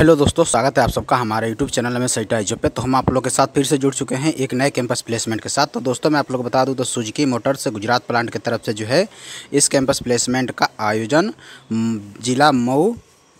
hello दोस्तों स्वागत है आप सबका हमारे यूट्यूब चैनल में सईटा एजो पे तो हम आप लोग के साथ फिर से जुड़ चुके हैं एक नए कैंपस प्लेसमेंट के साथ तो दोस्तों मैं आप लोग को बता दूं तो सुजुकी मोटर्स गुजरात प्लांट की तरफ से जो है इस कैंपस प्लेसमेंट का आयोजन जिला मऊ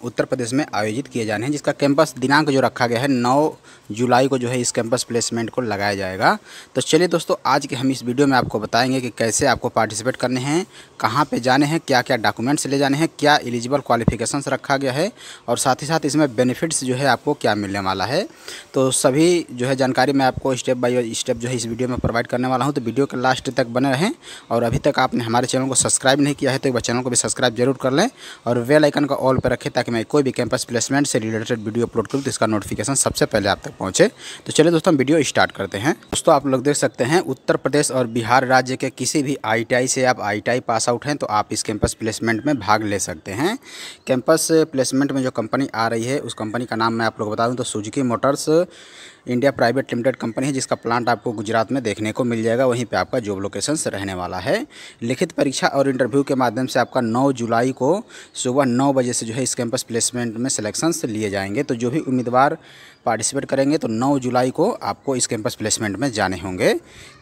उत्तर प्रदेश में आयोजित किए जाने हैं जिसका कैंपस दिनांक जो रखा गया है 9 जुलाई को जो है इस कैंपस प्लेसमेंट को लगाया जाएगा तो चलिए दोस्तों आज के हम इस वीडियो में आपको बताएंगे कि कैसे आपको पार्टिसिपेट करने हैं कहाँ पे जाने हैं क्या क्या डॉक्यूमेंट्स ले जाने हैं क्या एलिजिबल क्वालिफिकेशंस रखा गया है और साथ ही साथ इसमें बेनिफिट्स जो है आपको क्या मिलने वाला है तो सभी जो है जानकारी मैं आपको स्टेप बाई स्टेप जो है इस वीडियो में प्रोवाइड करने वाला हूँ तो वीडियो के लास्ट तक बने रहें और अभी तक आपने हमारे चैनल को सब्सक्राइब नहीं किया है तो वह चैनल को भी सब्सक्राइब जरूर कर लें और वेल आइकन का ऑल पर रखें ताकि ताकि मैं कोई भी कैंपस प्लेसमेंट से रिलेटेड वीडियो अपलोड करूँ तो इसका नोटिफिकेशन सबसे पहले आप तक पहुँचे तो चलिए दोस्तों हम वीडियो स्टार्ट करते हैं दोस्तों आप लोग देख सकते हैं उत्तर प्रदेश और बिहार राज्य के किसी भी आई से आप आई पास आउट हैं तो आप इस कैंपस प्लेसमेंट में भाग ले सकते हैं कैंपस प्लेसमेंट में जो कंपनी आ रही है उस कंपनी का नाम मैं आप लोग बता दूँ तो Suzuki motors India private limited company है जिसका प्लांट आपको गुजरात में देखने को मिल जाएगा वहीं पर आपका जॉब लोकेशंस रहने वाला है लिखित परीक्षा और इंटरव्यू के माध्यम से आपका नौ जुलाई को सुबह नौ बजे से जो है इस कैंपस प्लेसमेंट में सिलेक्शंस लिए जाएंगे तो जो भी उम्मीदवार पार्टिसिपेट करेंगे तो 9 जुलाई को आपको इस कैंपस प्लेसमेंट में जाने होंगे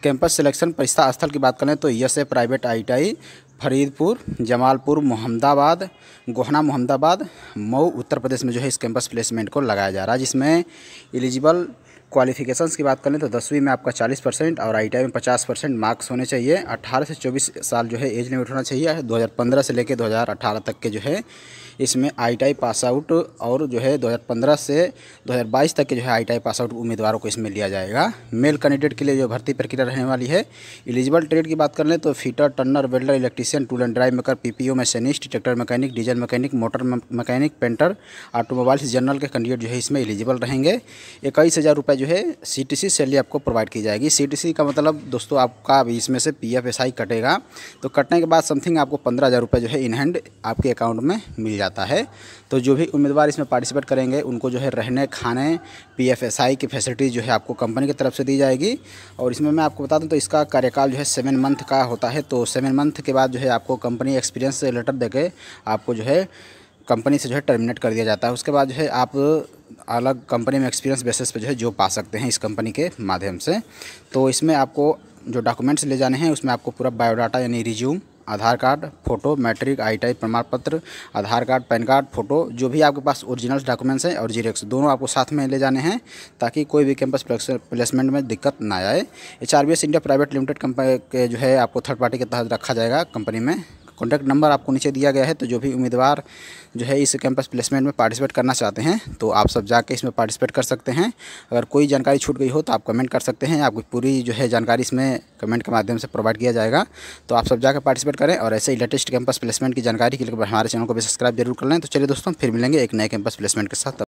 कैंपस सिलेक्शन परीक्षा स्थल की बात करें तो yes A private I Faridpur Jamalpur Mohammadabad Gohna Mohammadabad Mau Uttar Pradesh में जो है इस कैंपस प्लेसमेंट को लगाया जा रहा है जिसमें एलिजिबल क्वालिफिकेशंस की बात करें तो दसवीं में आपका 40 परसेंट और आई में 50 परसेंट मार्क्स होने चाहिए 18 से 24 साल जो है एज लिमिट होना चाहिए 2015 से लेकर 2018 तक के जो है इसमें आई पास आउट और जो है 2015 से 2022 तक के जो है आई पास आउट उम्मीदवारों को इसमें लिया जाएगा मेल कैंडिडेट के लिए जो भर्ती प्रक्रिया रहने वाली है एलिजिबल ट्रेड की बात कर लें तो fitter turner welder electrician tool and drive maker P O machinist tractor mechanic diesel mechanic motor mechanic painter automobiles general के कैंडिडेट जो है इसमें एलिजिबल रहेंगे इक्कीस हज़ार रुपये जो जो है सीटीसी सैलरी आपको प्रोवाइड की जाएगी सीटीसी का मतलब दोस्तों आपका अभी इसमें से पी एफ एस आई कटेगा तो कटने के बाद समथिंग आपको पंद्रह हज़ार रुपये जो है इन हैंड आपके अकाउंट में मिल जाता है तो जो भी उम्मीदवार इसमें पार्टिसिपेट करेंगे उनको जो है रहने खाने पी एफ एस आई की फैसिलिटी जो है आपको कंपनी की तरफ से दी जाएगी और इसमें मैं आपको बता दूँ तो इसका कार्यकाल जो है सेवन मंथ का होता है तो सेवन मंथ के बाद जो है आपको कंपनी एक्सपीरियंस लेटर दे आपको जो है कंपनी से जो है टर्मिनेट कर दिया जाता है उसके बाद जो है आप अलग कंपनी में एक्सपीरियंस बेसिस पे जो है जॉब पा सकते हैं इस कंपनी के माध्यम से तो इसमें आपको जो डॉक्यूमेंट्स ले जाने हैं उसमें आपको पूरा बायोडाटा यानी resume Aadhaar card photo matric I type प्रमाण पत्र Aadhaar card PAN card photo जो भी आपके पास ओरिजिनल डॉक्यूमेंट्स हैं और जीरेक्स दोनों आपको साथ में ले जाने हैं ताकि कोई भी कैंपस प्लेसमेंट में दिक्कत ना आए H India private limited company के जो है आपको थर्ड पार्टी के तहत रखा जाएगा कंपनी में कॉन्टैक्ट नंबर आपको नीचे दिया गया है तो जो भी उम्मीदवार जो है इस कैंपस प्लेसमेंट में पार्टिसिपेट करना चाहते हैं तो आप सब जाके इसमें पार्टिसिपेट कर सकते हैं अगर कोई जानकारी छूट गई हो तो आप कमेंट कर सकते हैं आपकी पूरी जो है जानकारी इसमें कमेंट के माध्यम से प्रोवाइड किया जाएगा तो आप सब जाकर पार्टिसिपेट करें और ऐसे ही लेटेस्ट कैंपस प्लेसमेंट की जानकारी के लिए हमारे चैनल को भी सब्सक्राइब जरूर कर लें तो चलिए दोस्तों फिर मिलेंगे एक नए कैंपस प्लेसमेंट के साथ